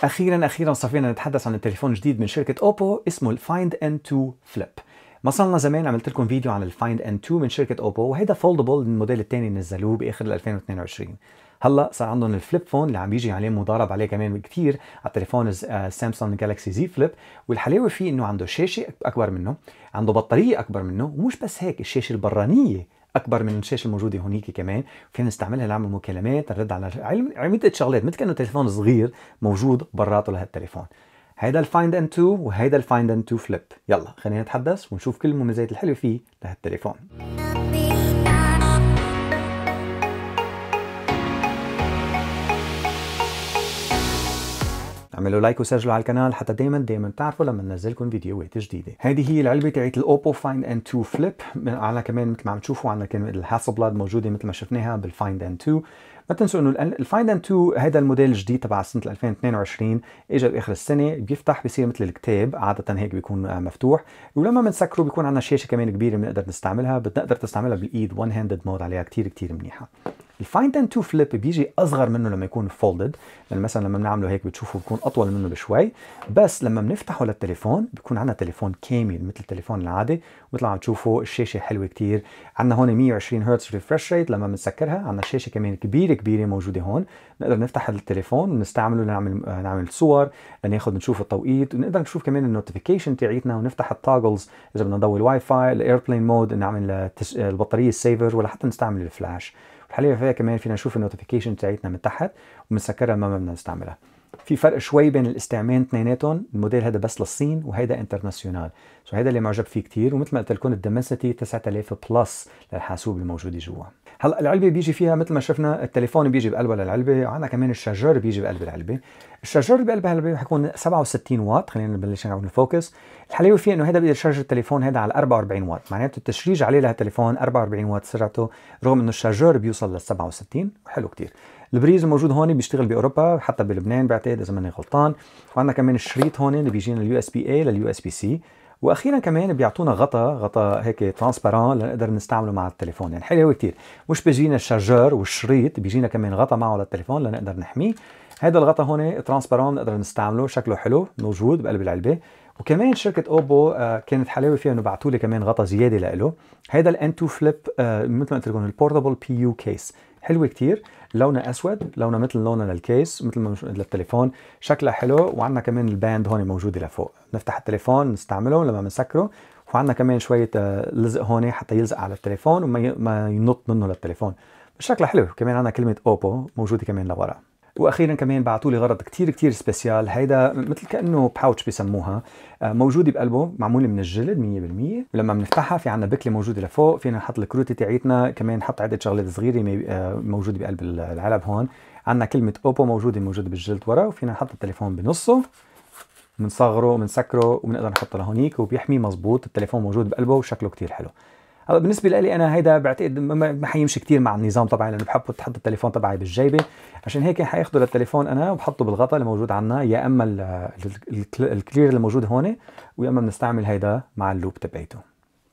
اخيرا اخيرا صفينا نتحدث عن التليفون الجديد من شركه اوبو اسمه الفايند ان 2 فليب ما لنا زمان عملت لكم فيديو عن الفايند ان 2 من شركه اوبو وهيدا فولدبل الموديل الثاني نزلوه باخر 2022 هلا صار عندهم الفليب فون اللي عم بيجي عليه مضارب عليه كمان كثير على التليفون سامسونج جالكسي زي فليب والحلاوه فيه انه عنده شاشه اكبر منه عنده بطاريه اكبر منه ومش بس هيك الشاشه البرانيه اكبر من الشاشه الموجوده هونيك كمان كان نستعملها لعمل مكالمات نرد على عمليه شغلات مثل كانه تليفون صغير موجود براته لهالتليفون هيدا الفايند ان 2 وهيدا الفايند ان 2 فليب يلا خلينا نتحدث ونشوف كل المميزات الحلوه فيه لهالتليفون اعملوا لايك وسجلوا على القناه حتى دائما دائما تعرفوا لما ننزلكم فيديوهات جديده هذه هي العلبه تاعت الاوبو فايند ان 2 فليب على كمان مثل ما عم تشوفوا عندنا كان بلاد موجوده مثل ما شفناها بالفايند ان 2 ما تنسوا انه الفايند ان 2 هذا الموديل الجديد تبع سنه 2022 اجى باخر السنه بيفتح بيصير مثل الكتاب عاده هيك بيكون آه، مفتوح ولما بنسكره بيكون عندنا شاشه كمان كبيره بنقدر نستعملها بتقدر تستعملها بالايد وان هاندد مود عليها كثير كثير منيحه الفايند اند تو فليب بيجي اصغر منه لما يكون فولدد يعني مثلا لما بنعمله هيك بتشوفوا بيكون اطول منه بشوي بس لما بنفتحه للتليفون بيكون عندنا تليفون كامل مثل التليفون العادي مثل عم تشوفوا الشاشه حلوه كثير عندنا هون 120 هرتز ريفرش ريت لما بنسكرها عندنا شاشه كمان كبيره كبيره موجوده هون نقدر نفتح التليفون ونستعمله لنعمل نعمل صور لناخذ نشوف التوقيت ونقدر نشوف كمان النوتيفيكيشن تاعيتنا ونفتح التوجلز اذا بدنا نضوي الواي فاي الايربلين مود نعمل البطاريه السيفر ولا حتى نستعمل الفلاش الحالة الجوفية كمان فينا نشوف النوتيفيكيشن بتاعتنا من تحت وبنسكرها ما بدنا نستعملها في فرق شوي بين الاستعمال اثنيناتهم الموديل هذا بس للصين وهيدا انترناسيونال سو هيدا اللي معجب فيه كثير ومثل ما قلت لكم الدمنسيتي 9000 بلس للحاسوب الموجوده جوا هلا العلبه بيجي فيها مثل ما شفنا التليفون بيجي بقلبها للعلبه عندنا كمان الشجر بيجي بقلب العلبه الشجر اللي العلبه حيكون 67 واط خلينا نبلش نعمل فوكس الحلاوه فيه انه هذا بيقدر يشارج التليفون هذا على 44 واط معناته التشريج عليه لهالتليفون 44 واط سرعته رغم انه الشجر بيوصل لل 67 وحلو كثير البريز الموجود هون بيشتغل باوروبا حتى بلبنان بعتقد اذا ماني غلطان وعندنا كمان الشريط هون اللي بيجينا اليو اس بي اي لليو اس بي سي واخيرا كمان بيعطونا غطاء غطاء هيك ترانسبارون لنقدر نستعمله مع التليفون يعني حلو كثير مش بيجينا الشارجر والشريط بيجينا كمان غطاء معه للتليفون لنقدر نحميه هذا الغطاء هون ترانسبارون نقدر نستعمله شكله حلو موجود بقلب العلبه وكمان شركة اوبو آه، كانت حلاوة فيها انه بعثوا لي كمان غطا زيادة لإله هذا الان تو فليب مثل ما قلت لكم البورتابل بي يو كيس حلوه كتير لونها اسود لونها مثل لونها للكيس مثل ما للتليفون شكلها حلو وعندنا كمان الباند هون موجوده لفوق بنفتح التليفون نستعمله لما بنسكره وعندنا كمان شويه آه، لزق هون حتى يلزق على التليفون وما ينط منه للتليفون شكلها حلو كمان عندنا كلمه اوبو موجوده كمان لورا واخيرا كمان بعثوا لي غرض كثير كثير سبيسيال هيدا مثل كانه باوتش بسموها آه، موجوده بقلبه معموله من الجلد 100% ولما بنفتحها في عنا بكله موجوده لفوق فينا نحط الكروتي تاعيتنا كمان نحط عده شغلات صغيره آه، موجوده بقلب العلب هون عنا كلمه اوبو موجوده موجوده بالجلد ورا وفينا نحط التليفون بنصه بنصغره وبنسكره وبنقدر نحطه لهونيك وبيحمي مزبوط التليفون موجود بقلبه وشكله كتير حلو هلا بالنسبه لي انا هيدا بعتقد ما حيمشي كثير مع النظام تبعي لانه بحب تحط التليفون تبعي بالجيبه عشان هيك حاخده للتليفون انا وبحطه بالغطاء اللي موجود عندنا يا اما الكلير اللي موجود هون ويا اما بنستعمل هيدا مع اللوب تبعيته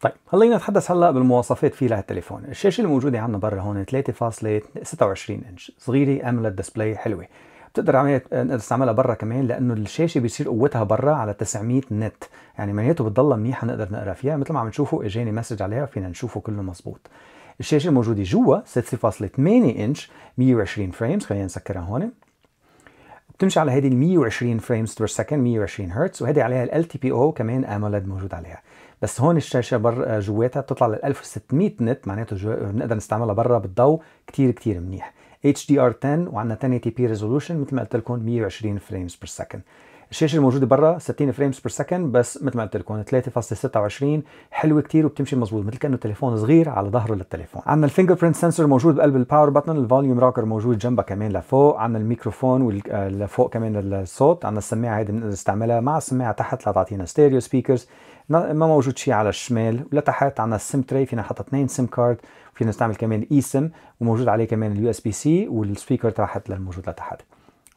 طيب خلينا نتحدث هلا بالمواصفات فيه لهالتليفون الشاشه الموجوده عندنا برا هون 3.26 انش صغيره املت ديسبلاي حلوه بتقدر عمليه نستعملها برا كمان لانه الشاشه بيصير قوتها برا على 900 نت يعني معناته بتضلها منيحه نقدر نقرا فيها مثل ما عم نشوفه اجاني مسج عليها فينا نشوفه كله مزبوط الشاشه الموجوده جوا 6.8 انش 120 فريمز خلينا نسكرها هون بتمشي على هذه ال 120 فريمز بير سكند 120 هرتز وهذه عليها ال تي بي او كمان اموليد موجود عليها بس هون الشاشه بر جواتها بتطلع لل 1600 نت معناته جو... نستعملها برا بالضوء كثير كثير منيح hdr 10 وعندنا 1080p resolution مثل ما قلت لكم 120 فريمز بير سكند الشاشه الموجوده برا 60 فريمز بير سكند بس مثل ما قلت لكم 3.26 حلوه كثير وبتمشي مزبوط مثل كانه تليفون صغير على ظهره للتليفون عندنا الفينجر برنت سنسور موجود بقلب الباور بتن الفوليوم راكر موجود جنبها كمان لفوق عندنا الميكروفون وال... آه، لفوق كمان الصوت عندنا السماعه هيدي بنستعملها مع السماعه تحت لتعطينا ستيريو سبيكرز ما موجود شيء على الشمال ولتحت عندنا السم تري فينا نحط اثنين سم كارد فينا نستعمل كمان سم وموجود عليه كمان اليو اس بي سي والسبيكر تحت للموجود لتحت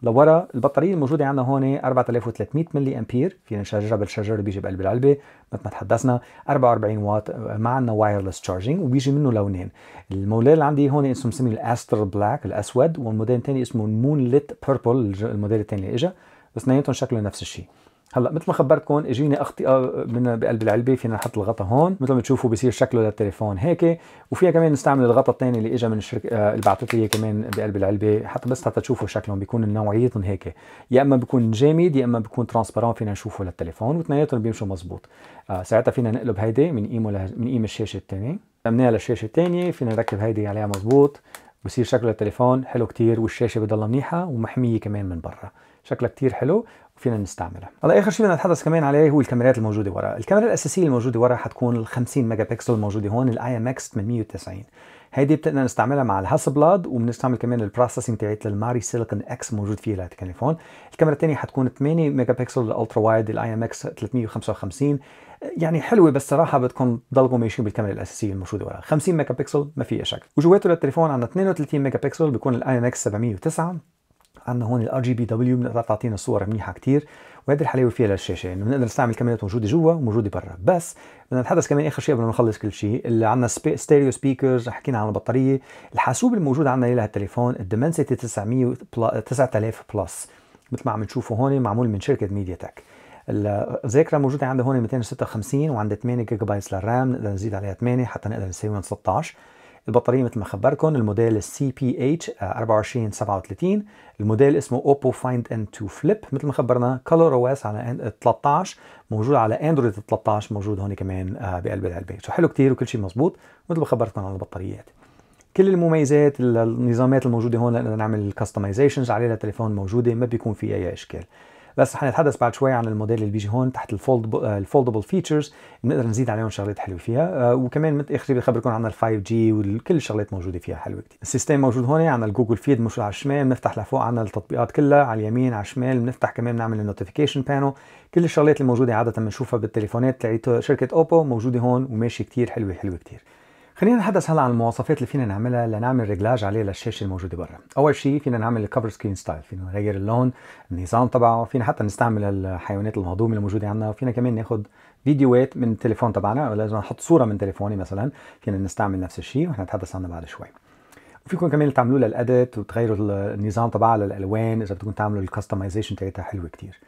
لورا البطاريه الموجوده عندنا هون 4300 ملي امبير فينا نشارجها بالشارجر اللي بيجي بقلب العلبه مثل ما تحدثنا 44 واط ما عندنا وايرلس تشارجينج وبيجي منه لونين الموديل اللي عندي هون اسمه مسمي الاستر بلاك الاسود والموديل الثاني اسمه مون ليت بيربل الموديل الثاني اللي اجى بس اثنيناتهم شكله نفس الشيء هلا مثل ما خبرتكم اجيني اخطاء من بقلب العلبه فينا نحط الغطاء هون مثل ما بتشوفوا بصير شكله للتليفون هيك وفيها كمان نستعمل الغطاء الثاني اللي اجى من الشركه آه، اللي بعثت لي كمان بقلب العلبه حتى بس حتى تشوفوا شكلهم بيكون نوعيتهم هيك يا اما بيكون جامد يا اما بيكون ترانسبرون فينا نشوفه للتليفون واثنيناتهم بيمشوا مزبوط آه، ساعتها فينا نقلب هيدي من ايمو له... من ايم الشاشه الثانيه قلبناها للشاشه الثانيه فينا نركب هيدي عليها مزبوط بصير شكله التليفون حلو كتير والشاشه بتضلها منيحه ومحميه كمان من برا شكلها كتير حلو فينا نستعملها هلا اخر شيء بدنا نتحدث كمان عليه هو الكاميرات الموجوده ورا الكاميرا الاساسيه الموجوده ورا حتكون ال 50 ميجا بكسل الموجوده هون الاي ام اكس 890 هيدي بتقدر نستعملها مع الهاس بلاد وبنستعمل كمان البروسيسنج تاعت الماري سيليكون اكس موجود فيها التليفون الكاميرا الثانيه حتكون 8 ميجا بكسل الالترا وايد الاي ام اكس 355 يعني حلوه بس صراحه بدكم تضلكم ماشيين بالكاميرا الاساسيه الموجوده ورا 50 ميجا بكسل ما فيها شك وجواته للتليفون عندنا 32 ميجا بكسل بيكون الاي ام اكس 709 عندنا هون الار جي بي دبليو بنقدر تعطينا صور منيحه كثير وهيدي الحلاوه فيها للشاشه انه يعني بنقدر نستعمل كاميرات موجوده جوا وموجوده برا بس بدنا نتحدث كمان اخر شيء قبل ما نخلص كل شيء اللي عندنا ستيريو سبيكرز حكينا عن البطاريه الحاسوب الموجود عندنا لهالتليفون الدمنسيتي 900 بلا... 9000 بلس مثل ما عم نشوفه هون معمول من شركه ميديا تك الذاكره موجوده عندها هون 256 وعندها 8 جيجا بايت للرام نقدر نزيد عليها 8 حتى نقدر نساوي 16 البطاريه مثل ما خبركم الموديل السي بي اتش 2437 الموديل اسمه اوبو فايند ان 2 فليب مثل ما خبرنا كلر او اس على 13 آه، موجود على اندرويد 13 موجود هون كمان آه، بقلب العلبه سو حلو كثير وكل شيء مزبوط مثل ما خبرتكم عن البطاريات كل المميزات النظامات الموجوده هون لنقدر نعمل كاستمايزيشنز عليها للتليفون موجوده ما بيكون في اي اشكال بس حنتحدث بعد شوي عن الموديل اللي بيجي هون تحت الفولد الفولدبل فيتشرز بنقدر نزيد عليهم شغلات حلوه فيها آه، وكمان مثل اخر شيء بخبركم عن ال 5 جي وكل الشغلات موجوده فيها حلوه كثير السيستم موجود هون عن الجوجل فيد مش على الشمال بنفتح لفوق عن التطبيقات كلها على اليمين على الشمال بنفتح كمان بنعمل النوتيفيكيشن بانل كل الشغلات الموجوده عاده بنشوفها بالتليفونات تلاقي شركه اوبو موجوده هون وماشي كثير حلوه حلوه كثير خلينا نتحدث هلا عن المواصفات اللي فينا نعملها لنعمل ريجلاج عليه للشاشه الموجوده برا اول شيء فينا نعمل الكفر سكرين ستايل فينا نغير اللون النظام تبعه فينا حتى نستعمل الحيوانات المهضومه اللي موجوده عندنا وفينا كمان ناخذ فيديوهات من التليفون تبعنا او لازم نحط صوره من تليفوني مثلا فينا نستعمل نفس الشيء ورح نتحدث عنه بعد شوي وفيكم كمان تعملوا لها وتغيروا النظام تبعها للالوان اذا بدكم تعملوا الكستمايزيشن تاعتها حلوه كثير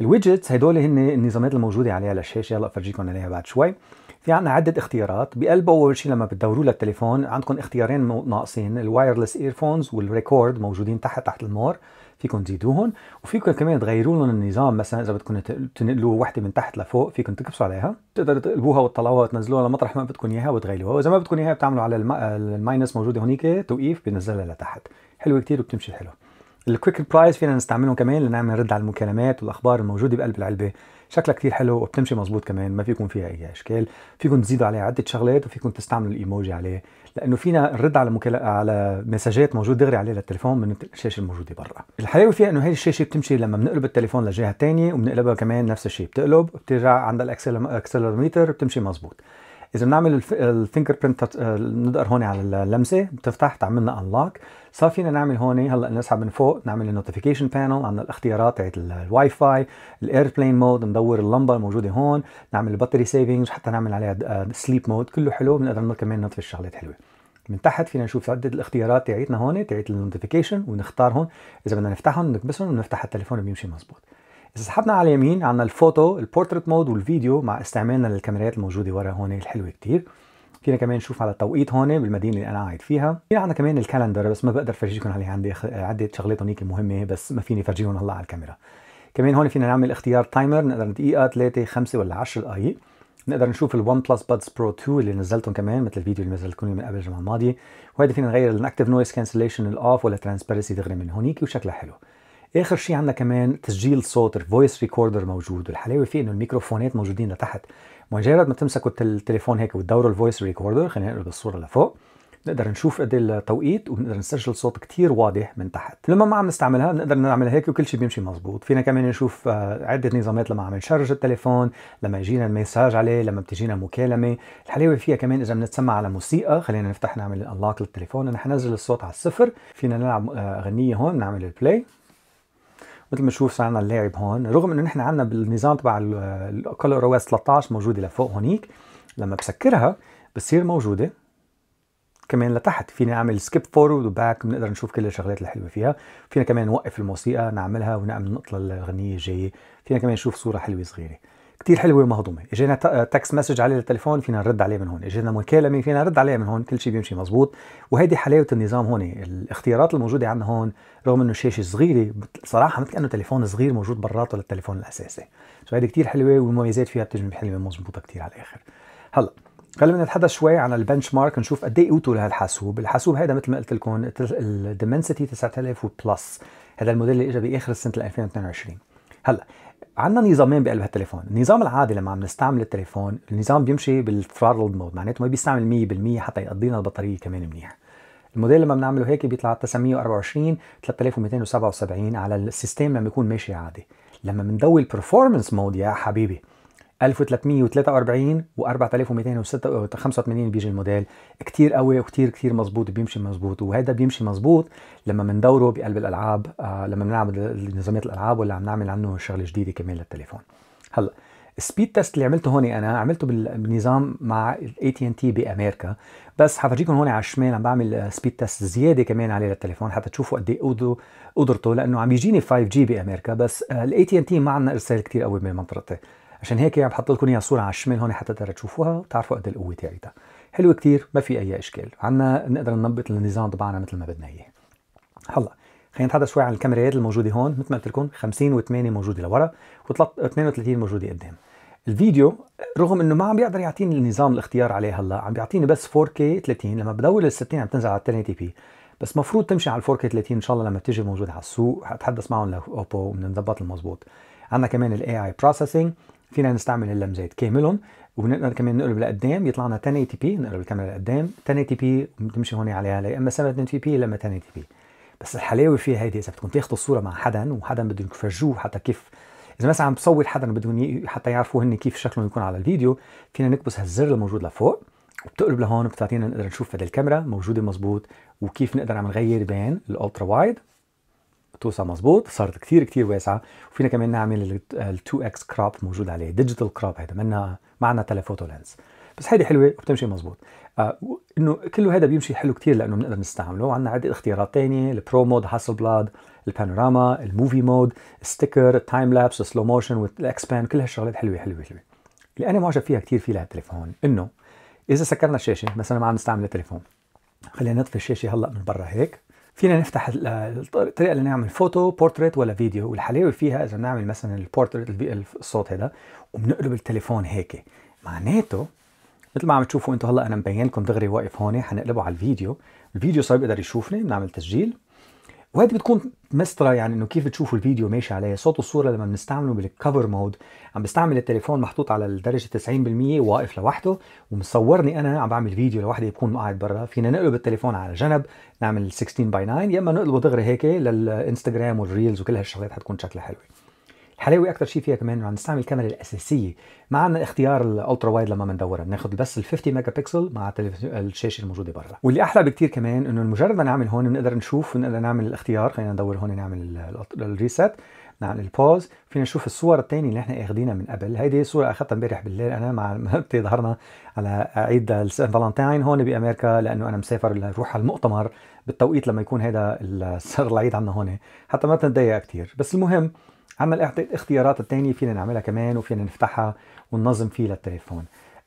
الويدجتس هدول هن النظامات الموجوده عليها للشاشه هلا بفرجيكم عليها بعد شوي في عنا عدة اختيارات بقلبه أول شيء لما بتدوروا للتليفون عندكم اختيارين ناقصين الوايرلس ايرفونز والريكورد موجودين تحت تحت المور فيكم تزيدوهم وفيكم كمان تغيروا لهم النظام مثلا اذا بدكم تنقلوا وحده من تحت لفوق فيكم تكبسوا عليها بتقدروا تقلبوها وتطلعوها وتنزلوها لمطرح ما بدكم اياها وتغيروها واذا ما بدكم اياها بتعملوا على الماينس موجوده هونيك توقيف بنزلها لتحت حلوه كثير وبتمشي حلو الكويك بلايز فينا نستعملهم كمان لنعمل رد على المكالمات والاخبار الموجوده بقلب العلبه شكلها كثير حلو وبتمشي مزبوط كمان ما فيكم فيها اي اشكال فيكم تزيدوا عليه عده شغلات وفيكم تستعملوا الايموجي عليه لانه فينا نرد على مكال... على مساجات موجود دغري عليه للتليفون من الشاشه الموجوده برا الحلاوه فيها انه هي الشاشه بتمشي لما بنقلب التليفون للجهه الثانيه وبنقلبها كمان نفس الشيء بتقلب بترجع عند الاكسلروميتر بتمشي مزبوط اذا بنعمل الفينجر برنت بنقدر هون على اللمسه بتفتح تعملنا لنا انلوك صار فينا نعمل هون هلا نسحب من فوق نعمل النوتيفيكيشن بانل عندنا الاختيارات تاعت الواي فاي الايربلين مود ندور اللمبه الموجوده هون نعمل البطاري سيفنج حتى نعمل عليها سليب مود آه، كله حلو بنقدر كمان نطفي الشغلات حلوه من تحت فينا نشوف عدة الاختيارات تاعتنا هون تاعت النوتيفيكيشن ونختارهم اذا بدنا نفتحهم نكبسهم ونفتح التليفون بيمشي مزبوط اذا سحبنا على اليمين عنا الفوتو البورتريت مود والفيديو مع استعمالنا للكاميرات الموجوده ورا هون الحلوه كتير فينا كمان نشوف على التوقيت هون بالمدينه اللي انا قاعد فيها في عنا كمان الكالندر بس ما بقدر فرجيكم عليه عندي عده شغلات هونيك مهمه بس ما فيني فرجيهم هلا على الكاميرا كمان هون فينا نعمل اختيار تايمر نقدر دقيقه 3 5 ولا 10 دقائق نقدر نشوف الون بلس بادز برو 2 اللي نزلتهم كمان مثل الفيديو اللي نزلت من قبل الجمعه الماضيه وهيدي فينا نغير الاكتف نويز كانسليشن الاوف ولا ترانسبيرسي دغري من هونيك وشكلها حلو اخر شيء عندنا كمان تسجيل صوت الفويس ريكوردر موجود والحلاوه فيه انه الميكروفونات موجودين لتحت مجرد ما تمسكوا التليفون هيك وتدوروا الفويس ريكوردر خلينا نقلب الصوره لفوق بنقدر نشوف قد إيه التوقيت وبنقدر نسجل صوت كتير واضح من تحت لما ما عم نستعملها بنقدر نعمل هيك وكل شيء بيمشي مزبوط فينا كمان نشوف آه، عده نظامات لما عم نشرج التليفون لما يجينا المساج عليه لما بتجينا مكالمه الحلاوه فيها كمان اذا بنتسمع على موسيقى خلينا نفتح نعمل انلاك للتليفون نحن ننزل الصوت على الصفر فينا نلعب آه، اغنيه هون نعمل البلاي مثل ما شوف صار عندنا اللاعب هون رغم انه نحن عندنا بالنظام تبع الكولر او اس 13 موجوده لفوق هونيك لما بسكرها بتصير موجوده كمان لتحت فينا نعمل سكيب فورورد وباك بنقدر نشوف كل الشغلات الحلوه فيها فينا كمان نوقف الموسيقى نعملها ونعمل نقطه للاغنيه الجايه فينا كمان نشوف صوره حلوه صغيره كثير حلوه ومهضومه، اجانا تكست مسج عليه للتليفون فينا نرد عليه من هون، اجانا مكالمه فينا نرد عليه من هون، كل شيء بيمشي مزبوط وهيدي حلاوه النظام هون، الاختيارات الموجوده عندنا هون رغم انه الشاشه صغيره صراحه مثل كانه تليفون صغير موجود براته للتليفون الاساسي، سو هيدي كثير حلوه والمميزات فيها بتجي بحلوه مزبوطه كثير على الاخر. هلا خلينا نتحدث شوي عن البنش مارك نشوف قد ايه قوته لهالحاسوب، الحاسوب هيدا مثل ما قلت لكم الديمنسيتي 9000 وبلس، هذا الموديل اللي اجى باخر السنه 2022. هلا عندنا نظامين بقلب هالتليفون، النظام العادي لما عم نستعمل التليفون، النظام بيمشي بالثرارلد مود، معناته ما بيستعمل 100% حتى يقضينا البطارية كمان منيح. الموديل لما بنعمله هيك بيطلع 924 3277 على السيستم لما يكون ماشي عادي. لما بنضوي البرفورمانس مود يا حبيبي 1343 و 4285 بيجي الموديل كتير قوي وكتير كتير مظبوط بيمشي مظبوط وهذا بيمشي مظبوط لما بندوره بقلب الالعاب آه لما بنلعب نظاميه الالعاب ولا عم نعمل عنه شغله جديده كمان للتليفون هلا السبيد تيست اللي عملته هون انا عملته بالنظام مع الاي تي ان تي بامريكا بس حفرجيكم هون على الشمال عم بعمل سبيد تيست زياده كمان عليه للتليفون حتى تشوفوا قد ايه قدرته لانه عم يجيني 5 جي بامريكا بس الاي تي ان تي ما عندنا ارسال كثير قوي بمنطقتي عشان هيك عم يعني بحط لكم اياها صوره على الشمال هون حتى تقدروا تشوفوها وتعرفوا قد القوه تاعتها حلوه كثير ما في اي اشكال عنا نقدر ننبط النظام تبعنا مثل ما بدنا اياه هلا خلينا نتحدث شوي عن الكاميرات الموجوده هون مثل ما قلت لكم 50 و8 موجوده لورا و32 موجوده قدام الفيديو رغم انه ما عم بيقدر يعطيني النظام الاختيار عليه هلا عم بيعطيني بس 4K 30 لما بدور ال 60 عم تنزل على 1080 بي بس مفروض تمشي على 4K 30 ان شاء الله لما تيجي موجوده على السوق حتحدث معهم لاوبو وبنضبط المضبوط عندنا كمان الاي اي بروسيسنج فينا نستعمل اللمزات كاملهم وبنقدر كمان نقلب لقدام يطلع لنا تي بي نقلب الكاميرا لقدام تي بي بتمشي هون عليها يا اما 7 تي بي لما تي بي بس الحلاوه فيها هيدي اذا بدكم تاخذوا الصوره مع حدا وحدا بدهم يفرجوه حتى كيف اذا مثلا عم بصور حدا بدهم حتى يعرفوا هن كيف شكلهم يكون على الفيديو فينا نكبس هالزر الموجود لفوق وبتقلب لهون بتعطينا نقدر نشوف هذه الكاميرا موجوده مزبوط وكيف نقدر عم نغير بين الالترا وايد توسع مظبوط صارت كثير كثير واسعه وفينا كمان نعمل ال 2 اكس كروب موجود عليه ديجيتال كروب هيدا منها معنا تلفوتو لينز بس هيدي حلوه وبتمشي مظبوط آه انه كله هذا بيمشي حلو كثير لانه بنقدر نستعمله عندنا عده اختيارات ثانيه البرو مود هاسل بلاد البانوراما الموفي مود ستيكر تايم لابس سلو موشن والاكسباند كل هالشغلات حلوه حلوه حلوه اللي انا معجب فيها كثير في لهالتليفون انه اذا سكرنا الشاشه مثلا ما عم نستعمل التليفون خلينا نطفي الشاشه هلا من برا هيك فينا نفتح الطريقه اللي نعمل فوتو بورتريت ولا فيديو والحلاوه فيها اذا نعمل مثلا البورتريت الصوت هذا وبنقلب التليفون هيك معناته مثل ما عم تشوفوا انتم هلا انا مبين لكم دغري واقف هون حنقلبه على الفيديو الفيديو صار بيقدر يشوفني بنعمل تسجيل وهذه بتكون مسترة يعني انه كيف بتشوفوا الفيديو ماشي عليه صوت الصورة لما بنستعمله بالكفر مود عم بستعمل التليفون محطوط على الدرجة 90% واقف لوحده ومصورني انا عم بعمل فيديو لوحدي بكون قاعد برا فينا نقلب التليفون على جنب نعمل 16 باي 9 يا اما نقلبه دغري هيك للانستغرام والريلز وكل هالشغلات حتكون شكلها حلوه حلاوي اكثر شيء فيها كمان انه عم نستعمل الكاميرا الاساسيه ما عندنا اختيار الالترا وايد لما بندورها بناخذ بس ال 50 ميجا بكسل مع الشاشه الموجوده برا واللي احلى بكثير كمان انه مجرد ما نعمل هون بنقدر نشوف بنقدر نعمل الاختيار خلينا ندور هون نعمل الريست نعمل البوز فينا نشوف الصور الثانيه اللي احنا اخذينها من قبل هيدي صوره اخذتها امبارح بالليل انا مع مرتي ظهرنا على عيد سان فالنتاين هون بامريكا لانه انا مسافر لروح على المؤتمر بالتوقيت لما يكون هذا السر العيد عندنا هون حتى ما تتضايق كثير بس المهم اما الاختيارات الثانيه فينا نعملها كمان وفينا نفتحها وننظم فيه للتليفون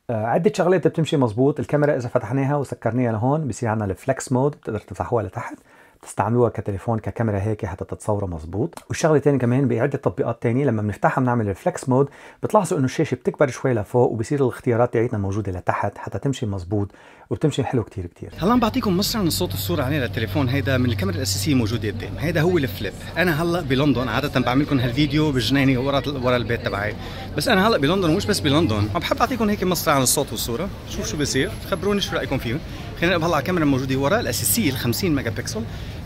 آه، عدة شغلات بتمشي مزبوط الكاميرا إذا فتحناها وسكرناها لهون بصير عنا الفلكس مود بتقدر تفتحوها لتحت تستعملوها كتليفون ككاميرا هيك حتى تتصوروا مزبوط والشغله الثانيه كمان بعده تطبيقات ثانيه لما بنفتحها بنعمل الفلكس مود بتلاحظوا انه الشاشه بتكبر شوي لفوق وبصير الاختيارات تاعتنا موجوده لتحت حتى تمشي مزبوط وبتمشي حلو كتير كتير هلا عم بعطيكم مصر عن الصوت والصوره عليه للتليفون هيدا من الكاميرا الاساسيه موجوده قدام هيدا هو الفليب انا هلا بلندن عاده بعمل لكم هالفيديو بجنيني ورا ورا البيت تبعي بس انا هلا بلندن ومش بس بلندن عم بحب اعطيكم هيك مصر عن الصوت والصوره شوف شو بصير خبروني شو رايكم فيهم خلينا نقلب هلا على الكاميرا الموجوده ورا الاساسيه ال 50 ميجا بكسل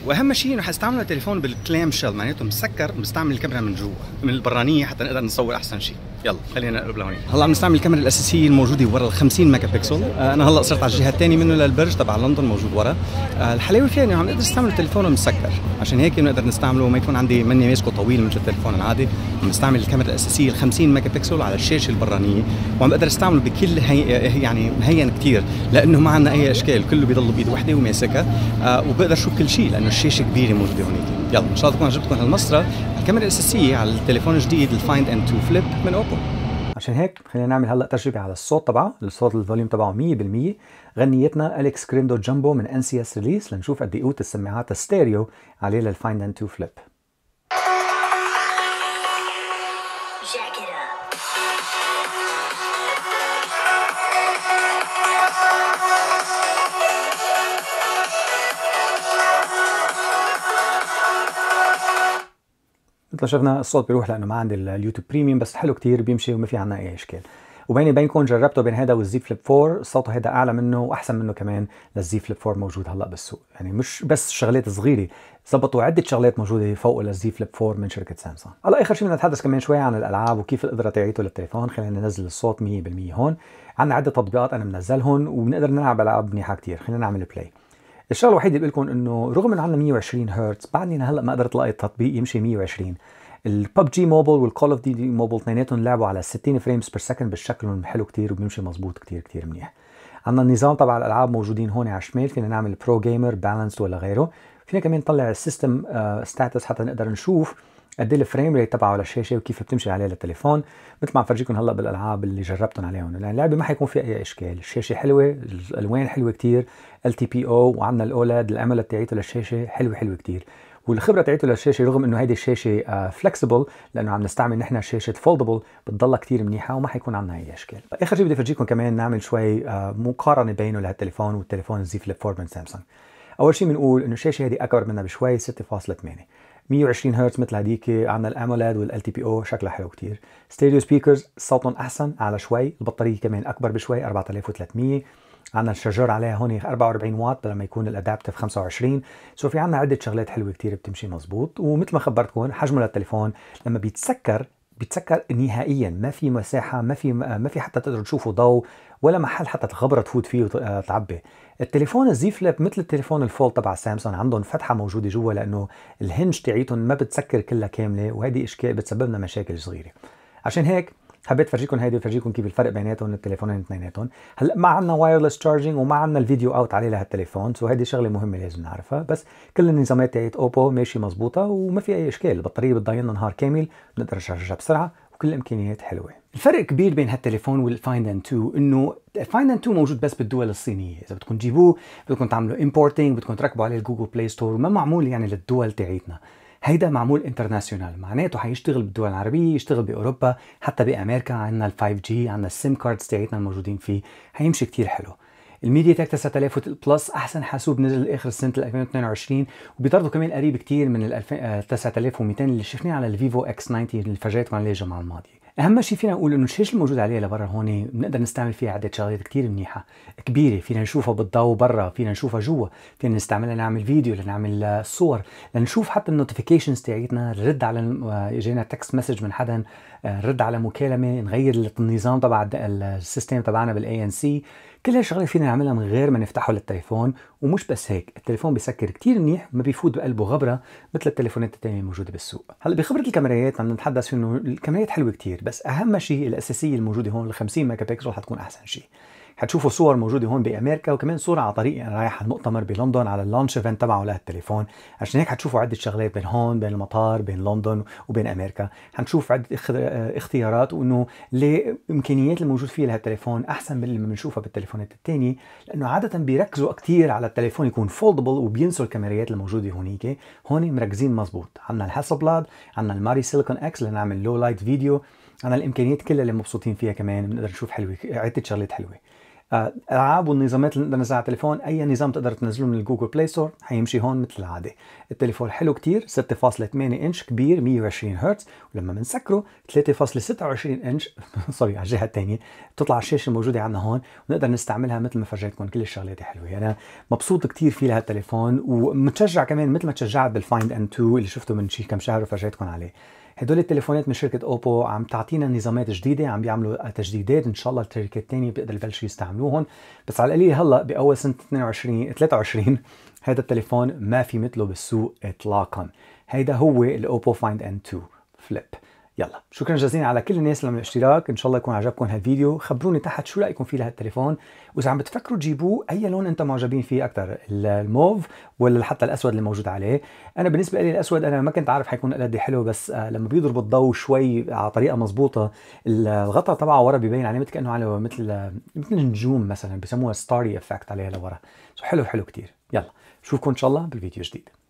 واهم شيء انه حستعمل التليفون بالكلام شيل معناته مسكر مستعمل الكاميرا من جوا من البرانيه حتى نقدر نصور احسن شيء يلا خلينا نقرب لهون هلا عم نستعمل الكاميرا الاساسيه الموجوده ورا ال 50 ميجا بكسل آه، انا هلا صرت على الجهه الثانيه منه للبرج تبع لندن موجود ورا آه، الحلاوه فيها انه عم نقدر نستعمل التليفون مسكر عشان هيك بنقدر نستعمله وما يكون عندي مني ماسكه طويل مثل التليفون العادي عم نستعمل الكاميرا الاساسيه ال 50 ميجا بكسل على الشاشه البرانيه وعم بقدر استعمله بكل هي... يعني مهين كثير لانه ما عندنا اي اشكال كله بيضل بايد وحده وماسكها آه، وبقدر اشوف كل شيء لانه الشاشه كبيره موجوده هونيك يلا ان شاء الله تكون عجبتكم هالمسطره الكاميرا الأساسية على التليفون الجديد الفايند اند 2 فليب من أوبو عشان هيك خلينا نعمل هلا تجربه على الصوت تبعه الصوت الفوليوم تبعه 100% غنيتنا اليكس كريندو جامبو من انسياس ريليس لنشوف قد ايه قوه السماعات الستيريو عليه للفايند اند 2 فليب مثل شفنا الصوت بيروح لانه ما عندي اليوتيوب بريميوم بس حلو كتير بيمشي وما في عنا اي اشكال وبيني بينكم جربته بين هذا والزي فليب 4 صوته هذا اعلى منه واحسن منه كمان للزي فليب 4 موجود هلا بالسوق يعني مش بس شغلات صغيره ظبطوا عده شغلات موجوده فوق للزي فليب 4 من شركه سامسونج هلا اخر شيء بدنا نتحدث كمان شوي عن الالعاب وكيف القدره تاعيته للتليفون خلينا ننزل الصوت 100% هون عندنا عده تطبيقات انا منزلهم وبنقدر نلعب العاب منيحه كثير خلينا نعمل بلاي الشغله الوحيده اللي بقول لكم انه رغم انه عندنا 120 هرتز بعدني هلا ما قدرت الاقي التطبيق يمشي 120 الببجي موبايل والكول اوف ديوتي موبايل اثنيناتهم لعبوا على 60 فريمز بير سكند شكلهم حلو كثير وبيمشي مزبوط كثير كثير منيح عندنا النظام تبع الالعاب موجودين هون على الشمال فينا نعمل برو جيمر بالانس ولا غيره فينا كمان نطلع السيستم آه، ستاتس حتى نقدر نشوف قد ايه الفريم ريت تبعه على الشاشه وكيف بتمشي عليه للتليفون مثل ما عم فرجيكم هلا بالالعاب اللي جربتهم عليهم لان اللعبه ما حيكون فيها اي اشكال الشاشه حلوه الالوان حلوه كثير ال تي بي او وعندنا الاولاد الامله تاعيته للشاشه حلوه حلوه كثير والخبره تاعته للشاشه رغم انه هيدي الشاشه فلكسبل آه، لانه عم نستعمل نحن شاشه فولدبل بتضلها كثير منيحه وما حيكون عندنا اي اشكال طيب، اخر شيء بدي افرجيكم كمان نعمل شوي آه، مقارنه بينه لهالتليفون والتليفون الزي فليب 4 من سامسونج اول شيء بنقول انه الشاشه هذه اكبر منها بشوي 6.8 120 هرتز مثل هديك عندنا الامولاد والال تي بي او شكلها حلو كتير ستيريو سبيكرز صوتهم احسن اعلى شوي البطاريه كمان اكبر بشوي 4300 عندنا الشجر عليها هون 44 واط لما يكون الادابتف 25 سو في عندنا عده شغلات حلوه كتير بتمشي مزبوط ومثل ما خبرتكم حجمه للتليفون لما بيتسكر بتسكر نهائيا ما في مساحه ما في ما في حتى تقدروا تشوفوا ضوء ولا محل حتى الغبره تفوت فيه وتعبي آه، التليفون الزي فليب مثل التليفون الفول تبع سامسونج عندهم فتحه موجوده جوا لانه الهنج تاعيتهم ما بتسكر كلها كامله وهذه اشكال بتسبب لنا مشاكل صغيره عشان هيك حبيت فرجيكم هيدي وفرجيكم كيف الفرق بيناتهم التليفونين اثنيناتهم هلا ما عندنا وايرلس تشارجينج وما عندنا الفيديو اوت عليه لهالتليفون سو هيدي شغله مهمه لازم نعرفها بس كل النظامات تاعت اوبو ماشي مزبوطه وما في اي اشكال البطاريه بتضاين نهار كامل بنقدر نشارجها بسرعه وكل الامكانيات حلوه الفرق كبير بين هالتليفون والفايند اند 2 انه الفايند اند 2 موجود بس بالدول الصينيه اذا بدكم تجيبوه بدكم تعملوا امبورتينج بدكم تركبوا عليه الجوجل بلاي ستور ما معمول يعني للدول تاعتنا هيدا معمول انترناشونال معناته حيشتغل بالدول العربيه يشتغل باوروبا حتى بامريكا عندنا ال5 جي عندنا السيم كاردز تاعتنا الموجودين فيه حيمشي كتير حلو الميديا تك 9000 بلس احسن حاسوب نزل اخر سنه 2022 وبيطردوا كمان قريب كتير من ال 9200 آه، اللي شفناه على الفيفو اكس 90 اللي فاجئتكم عليه الجمعه الماضيه اهم شيء فينا نقول انه الشاشه الموجوده عليها لبرا هون بنقدر نستعمل فيها عده شغلات كثير منيحه كبيره فينا نشوفها بالضوء برا فينا نشوفها جوا فينا نستعملها لنعمل فيديو لنعمل صور لنشوف حتى النوتيفيكيشنز تاعتنا نرد على اجينا تكست مسج من حدا آه، نرد على مكالمه نغير النظام تبع السيستم تبعنا بالاي ان سي كل هالشغله فينا نعملها من غير ما نفتحه للتليفون ومش بس هيك التليفون بيسكر كتير منيح ما بيفوت بقلبه غبره مثل التليفونات الثانيه الموجوده بالسوق هلا بخبره الكاميرات عم نتحدث انه الكاميرات حلوه كتير بس اهم شيء الاساسيه الموجوده هون ال 50 ميجا بكسل حتكون احسن شيء حتشوفوا صور موجوده هون بامريكا وكمان صوره على طريقي انا رايح على المؤتمر بلندن على اللانش ايفنت تبعه لهالتليفون عشان هيك حتشوفوا عده شغلات بين هون بين المطار بين لندن وبين امريكا حنشوف عده اختيارات وانه ليه الامكانيات الموجود فيها لهالتليفون احسن من اللي بنشوفها بالتليفونات الثانيه لانه عاده بيركزوا كثير على التليفون يكون فولدبل وبينسوا الكاميرات الموجوده هونيك هون مركزين مزبوط عندنا الحاسبلاد عندنا الماري سيليكون اكس لنعمل لو لايت فيديو عندنا الامكانيات كلها اللي مبسوطين فيها كمان بنقدر نشوف حلوه عده شغلات حلوه الالعاب والنظامات اللي نزلها على التليفون اي نظام تقدر تنزله من الجوجل بلاي ستور حيمشي هون مثل العاده التليفون حلو كتير 6.8 انش كبير 120 هرتز ولما بنسكره 3.26 انش سوري على الجهه الثانيه بتطلع الشاشه الموجوده عندنا هون ونقدر نستعملها مثل ما فرجيتكم كل الشغلات حلوه يعني انا مبسوط كتير فيه لهالتليفون ومتشجع كمان مثل ما تشجعت بالفايند ان 2 اللي شفته من شي كم شهر وفرجيتكم عليه هدول التليفونات من شركه اوبو عم تعطينا نظامات جديده عم بيعملوا تجديدات ان شاء الله الشركات الثانيه بيقدروا يبلشوا يستعملوهم بس على القليل هلا باول سنه 22 23 هذا التليفون ما في مثله بالسوق اطلاقا هيدا هو الاوبو فايند ان 2 فليب يلا شكرا جزيلا على كل الناس اللي الاشتراك ان شاء الله يكون عجبكم هالفيديو خبروني تحت شو رايكم فيه لهالتليفون واذا عم بتفكروا تجيبوه اي لون انتم معجبين فيه اكثر الموف ولا حتى الاسود اللي موجود عليه انا بالنسبه لي الاسود انا ما كنت عارف حيكون قد حلو بس آه، لما بيضرب الضوء شوي على طريقه مضبوطه الغطاء تبعه ورا ببين عليه مثل كانه على مثل آه، مثل النجوم مثلا بسموها ستاري افكت عليها لورا حلو حلو كثير يلا شوفكم ان شاء الله بالفيديو الجديد